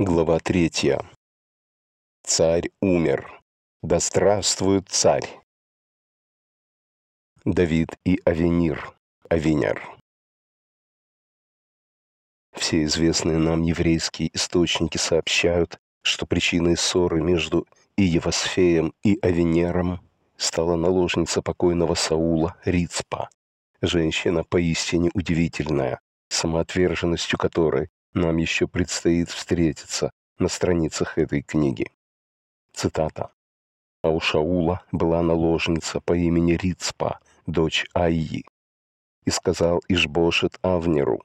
Глава 3. Царь умер. Да здравствует царь. Давид и Авенир. Авенир. Все известные нам еврейские источники сообщают, что причиной ссоры между Иевосфеем и Авенером стала наложница покойного Саула Рицпа, женщина поистине удивительная, самоотверженностью которой нам еще предстоит встретиться на страницах этой книги. Цитата. А у Шаула была наложница по имени Рицпа, дочь Айи. И сказал Ишбошет Авнеру,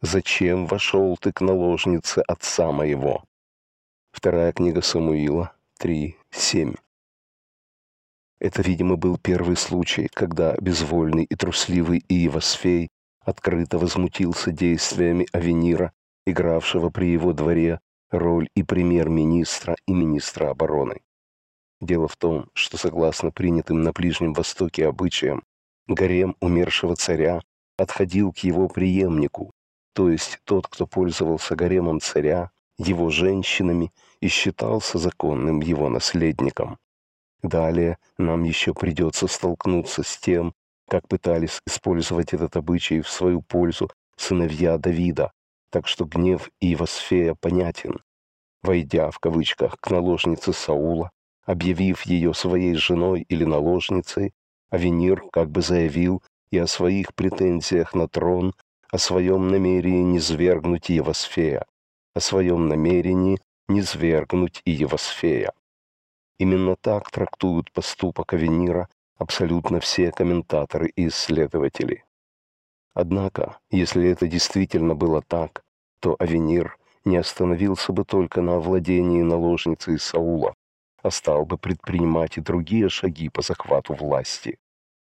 «Зачем вошел ты к наложнице отца моего?» Вторая книга Самуила 3.7. Это, видимо, был первый случай, когда безвольный и трусливый Иевосфей открыто возмутился действиями Авенира игравшего при его дворе роль и премьер-министра, и министра обороны. Дело в том, что согласно принятым на Ближнем Востоке обычаям, гарем умершего царя отходил к его преемнику, то есть тот, кто пользовался гаремом царя, его женщинами и считался законным его наследником. Далее нам еще придется столкнуться с тем, как пытались использовать этот обычай в свою пользу сыновья Давида, так что гнев Ивасфея понятен. Войдя, в кавычках, к наложнице Саула, объявив ее своей женой или наложницей, Авенир как бы заявил и о своих претензиях на трон, о своем намерении низвергнуть Евосфея, о своем намерении низвергнуть и Евосфея. Именно так трактуют поступок Авенира абсолютно все комментаторы и исследователи. Однако, если это действительно было так, то Авенир не остановился бы только на овладении наложницей Саула, а стал бы предпринимать и другие шаги по захвату власти.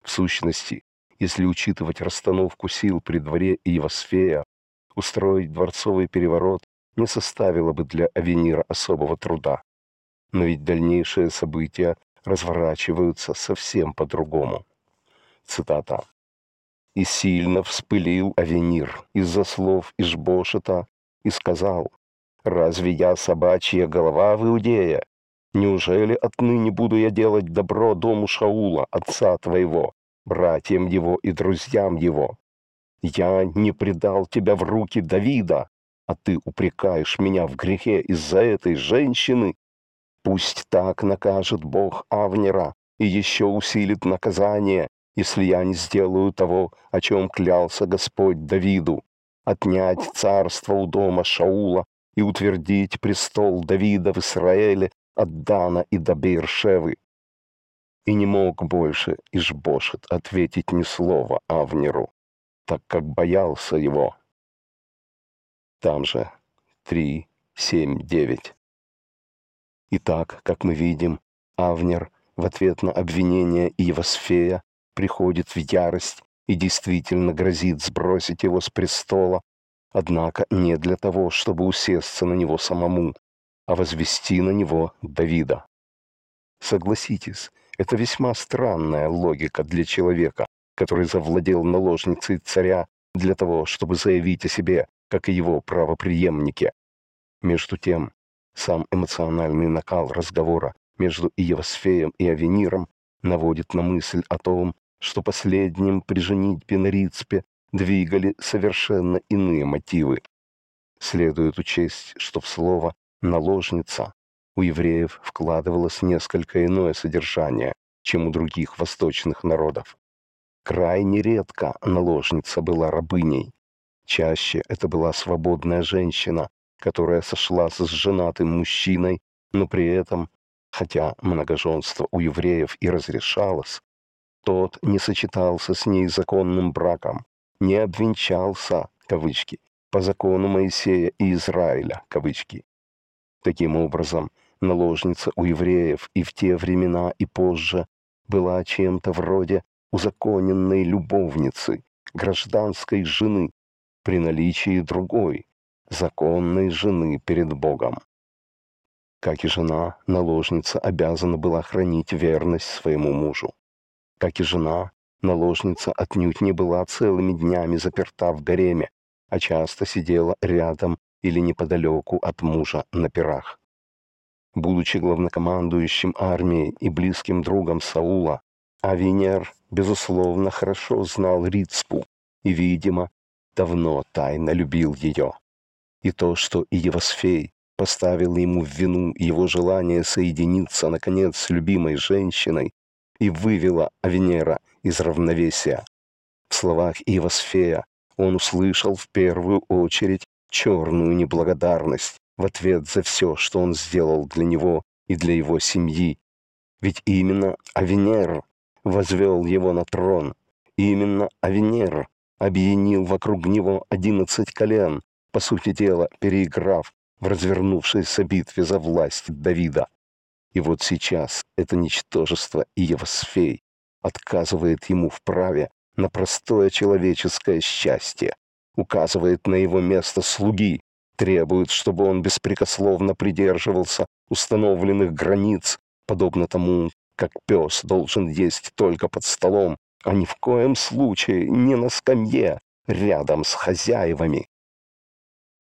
В сущности, если учитывать расстановку сил при дворе Иевосфея, устроить дворцовый переворот не составило бы для Авенира особого труда. Но ведь дальнейшие события разворачиваются совсем по-другому. Цитата. И сильно вспылил Авенир из-за слов Ишбошета и сказал, «Разве я собачья голова в Иудее, Неужели отныне буду я делать добро дому Шаула, отца твоего, братьям его и друзьям его? Я не предал тебя в руки Давида, а ты упрекаешь меня в грехе из-за этой женщины? Пусть так накажет Бог Авнера и еще усилит наказание, если я не сделаю того, о чем клялся Господь Давиду, отнять царство у дома Шаула и утвердить престол Давида в Израиле от Дана и до Бейршевы. И не мог больше Ишбошет ответить ни слова Авнеру, так как боялся его. Там же 3, 7, 9. Итак, как мы видим, Авнер в ответ на обвинение Иевосфея приходит в ярость и действительно грозит сбросить его с престола, однако не для того, чтобы усесться на него самому, а возвести на него Давида. Согласитесь, это весьма странная логика для человека, который завладел наложницей царя для того, чтобы заявить о себе, как и его правоприемнике. Между тем, сам эмоциональный накал разговора между иевосфеем и Авениром наводит на мысль о том, что последним при женитьбе на Рицпе двигали совершенно иные мотивы. Следует учесть, что в слово «наложница» у евреев вкладывалось несколько иное содержание, чем у других восточных народов. Крайне редко наложница была рабыней. Чаще это была свободная женщина, которая сошла с женатым мужчиной, но при этом, хотя многоженство у евреев и разрешалось, тот не сочетался с ней законным браком, не обвенчался, кавычки, по закону Моисея и Израиля, кавычки. Таким образом, наложница у евреев и в те времена и позже была чем-то вроде узаконенной любовницы, гражданской жены, при наличии другой, законной жены перед Богом. Как и жена, наложница обязана была хранить верность своему мужу как и жена, наложница отнюдь не была целыми днями заперта в гареме, а часто сидела рядом или неподалеку от мужа на пирах. Будучи главнокомандующим армией и близким другом Саула, Авинер, безусловно, хорошо знал Рицпу и, видимо, давно тайно любил ее. И то, что Иевосфей поставил ему в вину его желание соединиться, наконец, с любимой женщиной, и вывела Авенера из равновесия. В словах Ивасфея он услышал в первую очередь черную неблагодарность в ответ за все, что он сделал для него и для его семьи. Ведь именно Авенер возвел его на трон. Именно Авенер объединил вокруг него одиннадцать колен, по сути дела переиграв в развернувшейся битве за власть Давида. И вот сейчас это ничтожество Иевосфей отказывает ему в праве на простое человеческое счастье, указывает на его место слуги, требует, чтобы он беспрекословно придерживался установленных границ, подобно тому, как пес должен есть только под столом, а ни в коем случае не на скамье, рядом с хозяевами.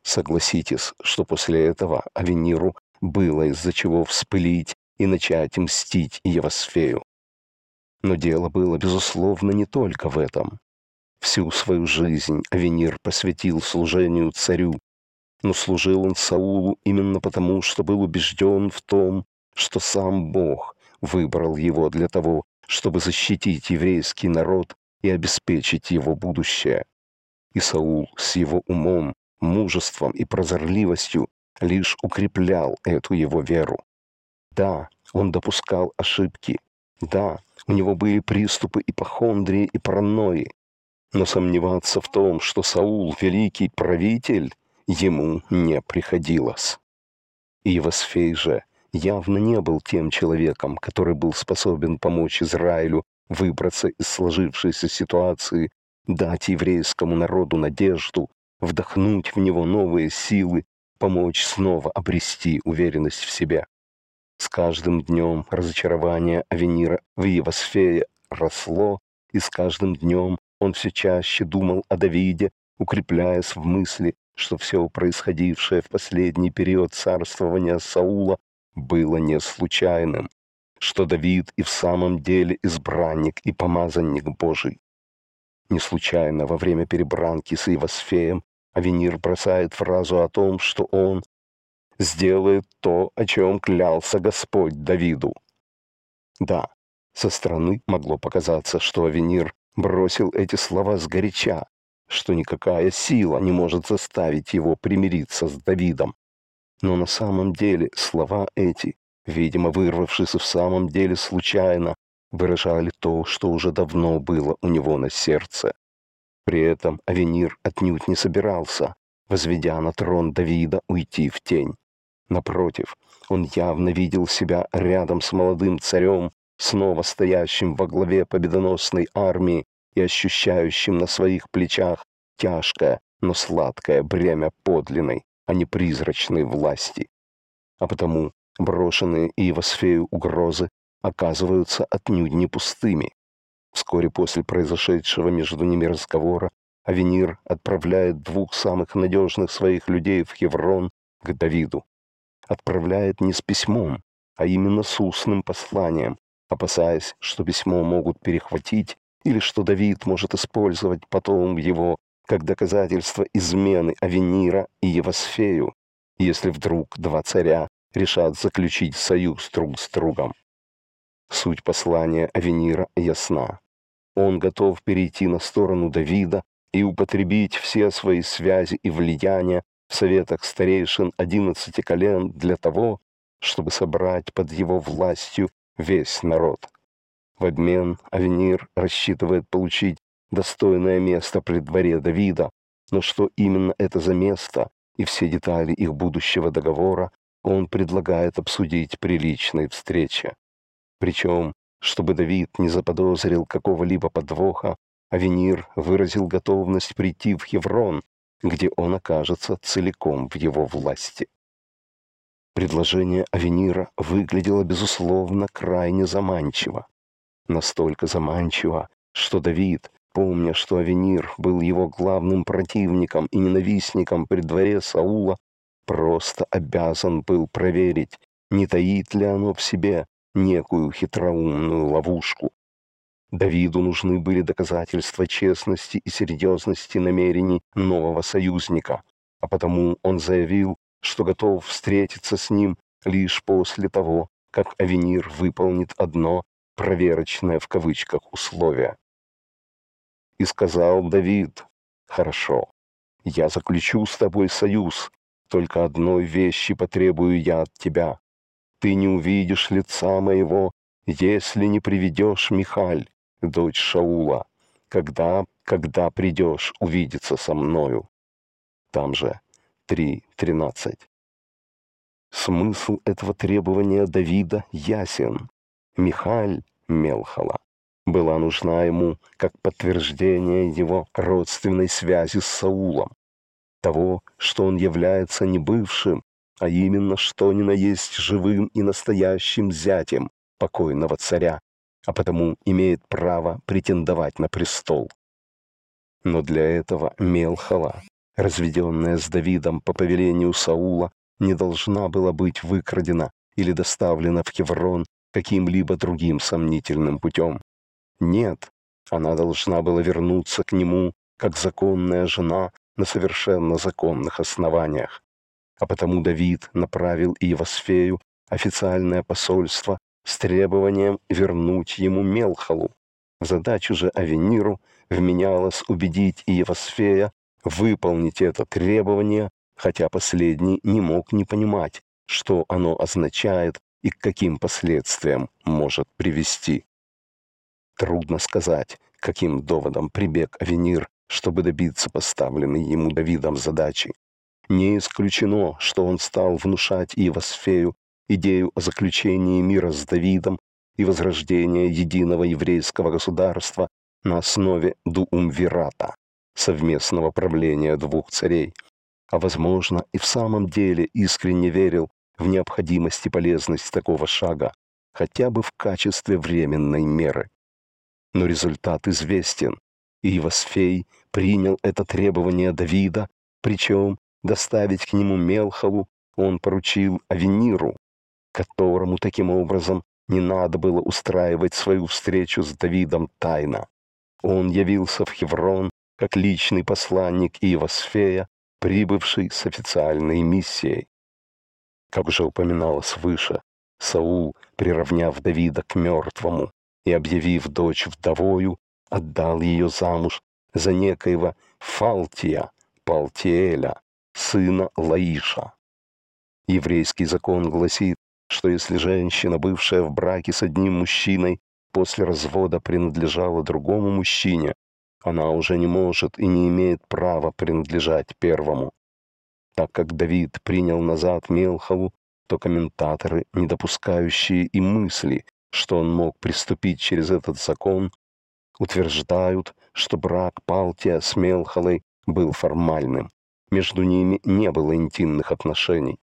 Согласитесь, что после этого Авениру было из-за чего вспылить и начать мстить Евасфею, Но дело было, безусловно, не только в этом. Всю свою жизнь Авенир посвятил служению царю, но служил он Саулу именно потому, что был убежден в том, что сам Бог выбрал его для того, чтобы защитить еврейский народ и обеспечить его будущее. И Саул с его умом, мужеством и прозорливостью лишь укреплял эту его веру. Да, он допускал ошибки. Да, у него были приступы ипохондрии и паранойи. Но сомневаться в том, что Саул – великий правитель, ему не приходилось. Иевосфей же явно не был тем человеком, который был способен помочь Израилю выбраться из сложившейся ситуации, дать еврейскому народу надежду, вдохнуть в него новые силы, помочь снова обрести уверенность в себе. С каждым днем разочарование Авенира в его сфере росло, и с каждым днем он все чаще думал о Давиде, укрепляясь в мысли, что все происходившее в последний период царствования Саула было не случайным, что Давид и в самом деле избранник и помазанник Божий. Не случайно во время перебранки с Ивасфеем Авенир бросает фразу о том, что он сделает то, о чем клялся Господь Давиду. Да, со стороны могло показаться, что Авенир бросил эти слова сгоряча, что никакая сила не может заставить его примириться с Давидом. Но на самом деле слова эти, видимо, вырвавшись в самом деле случайно, выражали то, что уже давно было у него на сердце. При этом Авенир отнюдь не собирался, возведя на трон Давида, уйти в тень. Напротив, он явно видел себя рядом с молодым царем, снова стоящим во главе победоносной армии и ощущающим на своих плечах тяжкое, но сладкое бремя подлинной, а не призрачной власти. А потому брошенные Иевосфею угрозы оказываются отнюдь не пустыми. Вскоре после произошедшего между ними разговора Авенир отправляет двух самых надежных своих людей в Хеврон к Давиду отправляет не с письмом, а именно с устным посланием, опасаясь, что письмо могут перехватить или что Давид может использовать потом его как доказательство измены Авенира и Евосфею, если вдруг два царя решат заключить союз друг с другом. Суть послания Авенира ясна. Он готов перейти на сторону Давида и употребить все свои связи и влияния в советах старейшин одиннадцати колен для того, чтобы собрать под его властью весь народ. В обмен Авенир рассчитывает получить достойное место при дворе Давида, но что именно это за место и все детали их будущего договора он предлагает обсудить при личной встрече. Причем, чтобы Давид не заподозрил какого-либо подвоха, Авенир выразил готовность прийти в Хеврон где он окажется целиком в его власти. Предложение Авенира выглядело, безусловно, крайне заманчиво. Настолько заманчиво, что Давид, помня, что Авенир был его главным противником и ненавистником при дворе Саула, просто обязан был проверить, не таит ли оно в себе некую хитроумную ловушку, Давиду нужны были доказательства честности и серьезности намерений нового союзника, а потому он заявил, что готов встретиться с ним лишь после того, как Авенир выполнит одно «проверочное» в кавычках условие. И сказал Давид, «Хорошо, я заключу с тобой союз, только одной вещи потребую я от тебя. Ты не увидишь лица моего, если не приведешь Михаль, дочь Шаула, когда, когда придешь увидеться со мною». Там же 3.13. Смысл этого требования Давида ясен. Михаль Мелхала была нужна ему как подтверждение его родственной связи с Саулом, того, что он является не бывшим, а именно что ни на есть живым и настоящим зятем покойного царя а потому имеет право претендовать на престол. Но для этого Мелхала, разведенная с Давидом по повелению Саула, не должна была быть выкрадена или доставлена в Хеврон каким-либо другим сомнительным путем. Нет, она должна была вернуться к нему как законная жена на совершенно законных основаниях. А потому Давид направил Иевосфею официальное посольство с требованием вернуть ему Мелхалу. Задачу же Авениру вменялось убедить Иевосфея выполнить это требование, хотя последний не мог не понимать, что оно означает и к каким последствиям может привести. Трудно сказать, каким доводом прибег Авенир, чтобы добиться поставленной ему Давидом задачи. Не исключено, что он стал внушать Иевосфею идею о заключении мира с Давидом и возрождения единого еврейского государства на основе дуумвирата, совместного правления двух царей, а, возможно, и в самом деле искренне верил в необходимость и полезность такого шага, хотя бы в качестве временной меры. Но результат известен, и Ивасфей принял это требование Давида, причем доставить к нему Мелхову он поручил Авениру, которому таким образом не надо было устраивать свою встречу с Давидом тайно. Он явился в Хеврон как личный посланник Иосфея, прибывший с официальной миссией. Как уже упоминалось выше, Саул, приравняв Давида к мертвому и объявив дочь вдовою, отдал ее замуж за некоего Фалтия, Палтиэля, сына Лаиша. Еврейский закон гласит, что если женщина, бывшая в браке с одним мужчиной, после развода принадлежала другому мужчине, она уже не может и не имеет права принадлежать первому. Так как Давид принял назад Мелхову, то комментаторы, не допускающие и мысли, что он мог приступить через этот закон, утверждают, что брак Палтия с Мелхолой был формальным. Между ними не было интимных отношений.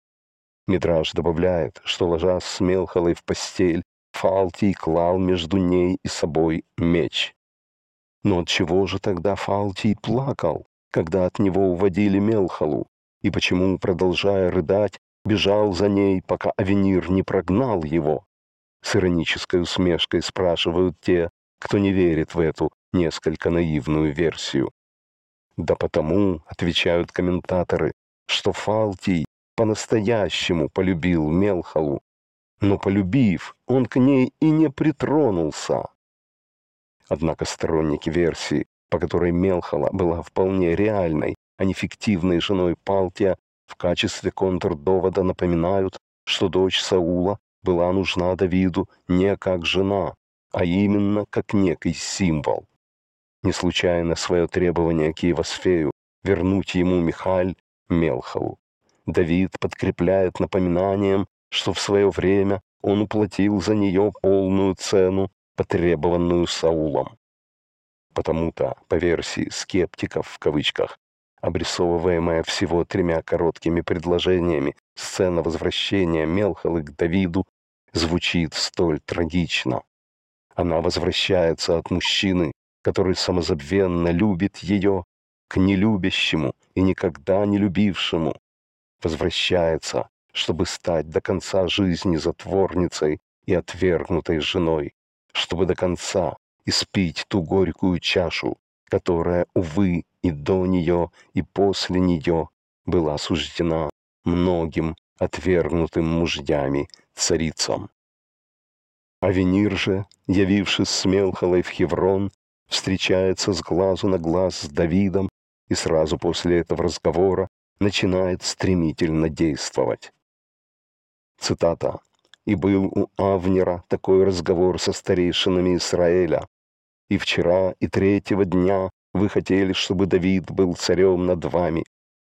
Митраж добавляет, что ложа с Мелхолой в постель, Фалтий клал между ней и собой меч. Но от чего же тогда Фалтий плакал, когда от него уводили Мелхолу? И почему, продолжая рыдать, бежал за ней, пока Авенир не прогнал его? С иронической усмешкой спрашивают те, кто не верит в эту несколько наивную версию. Да потому, отвечают комментаторы, что Фалтий по-настоящему полюбил Мелхалу, но полюбив, он к ней и не притронулся. Однако сторонники версии, по которой Мелхала была вполне реальной, а не фиктивной женой Палтия, в качестве контрдовода напоминают, что дочь Саула была нужна Давиду не как жена, а именно как некий символ. Не случайно свое требование к Евосфею вернуть ему Михаль Мелхалу Давид подкрепляет напоминанием, что в свое время он уплатил за нее полную цену, потребованную Саулом. Потому-то, по версии «скептиков» в кавычках, обрисовываемая всего тремя короткими предложениями сцена возвращения Мелхалы к Давиду звучит столь трагично. Она возвращается от мужчины, который самозабвенно любит ее, к нелюбящему и никогда не любившему, возвращается, чтобы стать до конца жизни затворницей и отвергнутой женой, чтобы до конца испить ту горькую чашу, которая, увы, и до нее, и после нее была осуждена многим отвергнутым мужьями царицам. Авенир же, явившись с Мелхолой в Хеврон, встречается с глазу на глаз с Давидом, и сразу после этого разговора начинает стремительно действовать. Цитата. «И был у Авнера такой разговор со старейшинами Израиля. И вчера, и третьего дня вы хотели, чтобы Давид был царем над вами.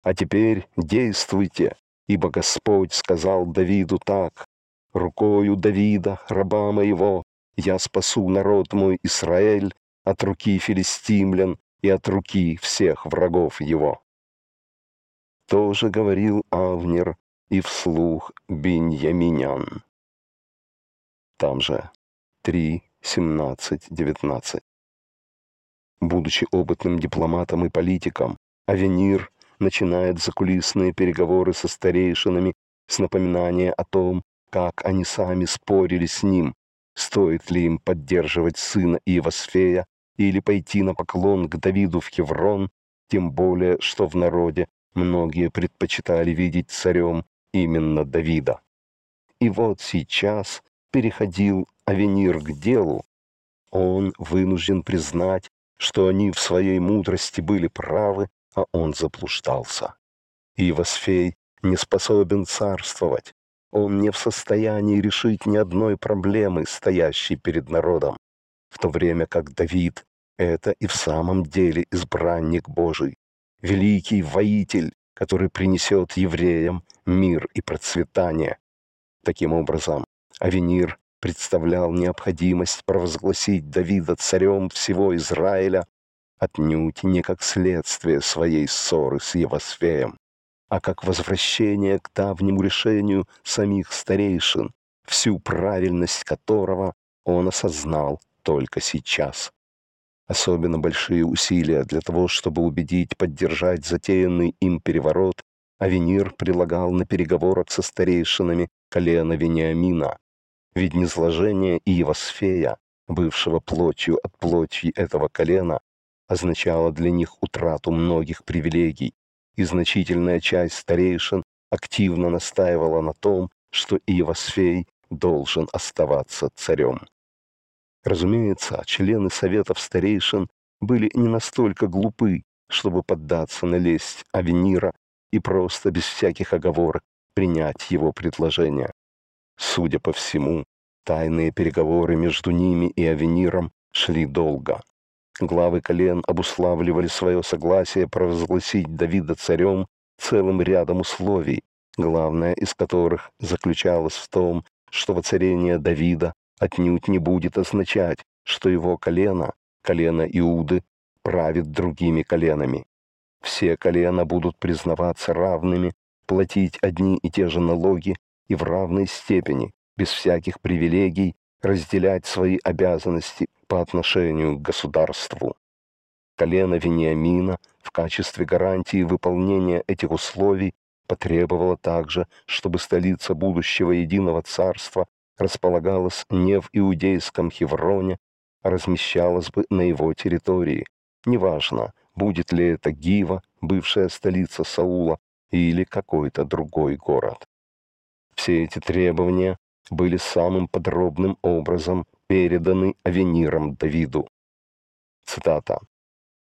А теперь действуйте, ибо Господь сказал Давиду так. Рукою Давида, раба моего, я спасу народ мой Израиль от руки филистимлян и от руки всех врагов его». Тоже говорил Авнер и вслух Беньяминян. Там же 3, 17, 19. Будучи опытным дипломатом и политиком, Авенир начинает закулисные переговоры со старейшинами с напоминания о том, как они сами спорили с ним, стоит ли им поддерживать сына Иевосфея или пойти на поклон к Давиду в Хеврон, тем более, что в народе Многие предпочитали видеть царем именно Давида. И вот сейчас переходил Авенир к делу. Он вынужден признать, что они в своей мудрости были правы, а он заблуждался. Ивасфей не способен царствовать. Он не в состоянии решить ни одной проблемы, стоящей перед народом, в то время как Давид — это и в самом деле избранник Божий, великий воитель, который принесет евреям мир и процветание. Таким образом, Авенир представлял необходимость провозгласить Давида царем всего Израиля отнюдь не как следствие своей ссоры с Евосфеем, а как возвращение к давнему решению самих старейшин, всю правильность которого он осознал только сейчас особенно большие усилия для того, чтобы убедить поддержать затеянный им переворот, Авенир прилагал на переговорах со старейшинами колено Вениамина. Ведь низложение Иевосфея, бывшего плотью от плоти этого колена, означало для них утрату многих привилегий, и значительная часть старейшин активно настаивала на том, что Иевосфей должен оставаться царем. Разумеется, члены советов старейшин были не настолько глупы, чтобы поддаться на лесть Авенира и просто без всяких оговорок принять его предложение. Судя по всему, тайные переговоры между ними и Авениром шли долго. Главы колен обуславливали свое согласие провозгласить Давида царем целым рядом условий, главное из которых заключалось в том, что воцарение Давида отнюдь не будет означать, что его колено, колено Иуды, правит другими коленами. Все колена будут признаваться равными, платить одни и те же налоги и в равной степени, без всяких привилегий, разделять свои обязанности по отношению к государству. Колено Вениамина в качестве гарантии выполнения этих условий потребовало также, чтобы столица будущего единого царства располагалась не в иудейском Хевроне, а размещалась бы на его территории. Неважно, будет ли это Гива, бывшая столица Саула, или какой-то другой город. Все эти требования были самым подробным образом переданы Авениром Давиду. Цитата.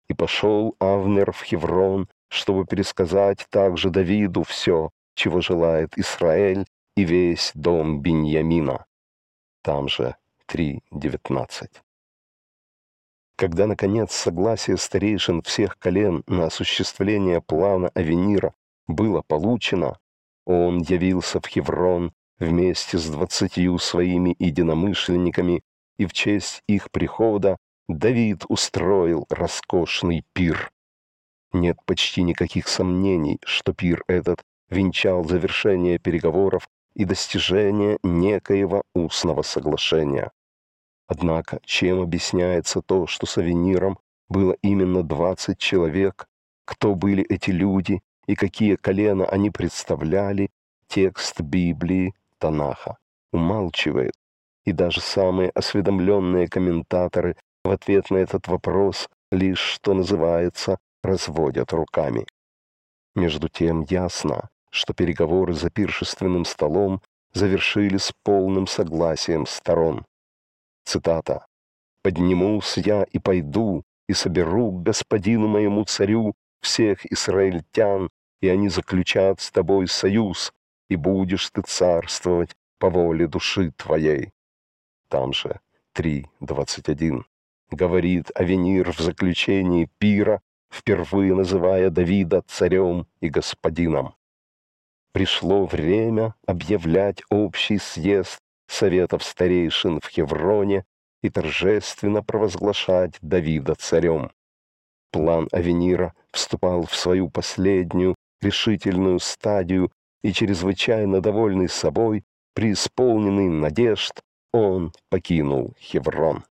«И пошел Авнер в Хеврон, чтобы пересказать также Давиду все, чего желает Израиль и весь дом Беньямина. Там же 3.19. Когда, наконец, согласие старейшин всех колен на осуществление плана Авенира было получено, он явился в Хеврон вместе с двадцатью своими единомышленниками, и в честь их прихода Давид устроил роскошный пир. Нет почти никаких сомнений, что пир этот венчал завершение переговоров и достижение некоего устного соглашения. Однако, чем объясняется то, что сувениром было именно 20 человек, кто были эти люди и какие колена они представляли, текст Библии Танаха умалчивает. И даже самые осведомленные комментаторы в ответ на этот вопрос лишь, что называется, разводят руками. Между тем ясно, что переговоры за пиршественным столом завершили с полным согласием сторон. Цитата. «Поднимусь я и пойду, и соберу господину моему царю всех израильтян, и они заключат с тобой союз, и будешь ты царствовать по воле души твоей». Там же 3.21 говорит Авенир в заключении пира, впервые называя Давида царем и господином. Пришло время объявлять общий съезд советов старейшин в Хевроне и торжественно провозглашать Давида царем. План Авенира вступал в свою последнюю решительную стадию, и чрезвычайно довольный собой, преисполненный надежд, он покинул Хеврон.